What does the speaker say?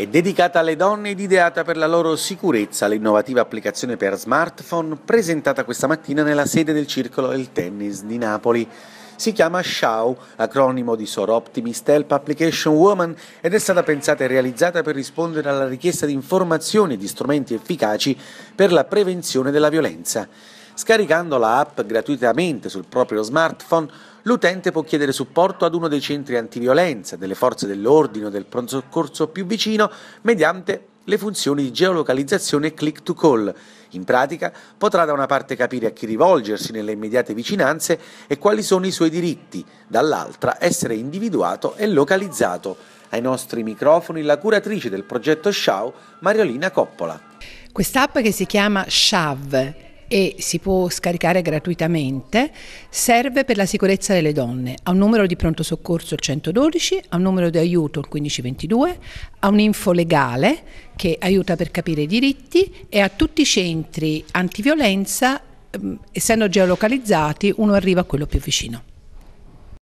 È dedicata alle donne ed ideata per la loro sicurezza l'innovativa applicazione per smartphone presentata questa mattina nella sede del Circolo del Tennis di Napoli. Si chiama SHAW, acronimo di Sor Optimist Help Application Woman, ed è stata pensata e realizzata per rispondere alla richiesta di informazioni e di strumenti efficaci per la prevenzione della violenza. Scaricando la app gratuitamente sul proprio smartphone, l'utente può chiedere supporto ad uno dei centri antiviolenza, delle forze dell'ordine o del pronto soccorso più vicino mediante le funzioni di geolocalizzazione e click to call. In pratica potrà da una parte capire a chi rivolgersi nelle immediate vicinanze e quali sono i suoi diritti, dall'altra essere individuato e localizzato. Ai nostri microfoni la curatrice del progetto SHAW, Mariolina Coppola. Quest'app che si chiama Shav e si può scaricare gratuitamente, serve per la sicurezza delle donne. Ha un numero di pronto soccorso 112, ha un numero di aiuto 1522, ha un'info legale che aiuta per capire i diritti e a tutti i centri antiviolenza, ehm, essendo geolocalizzati, uno arriva a quello più vicino.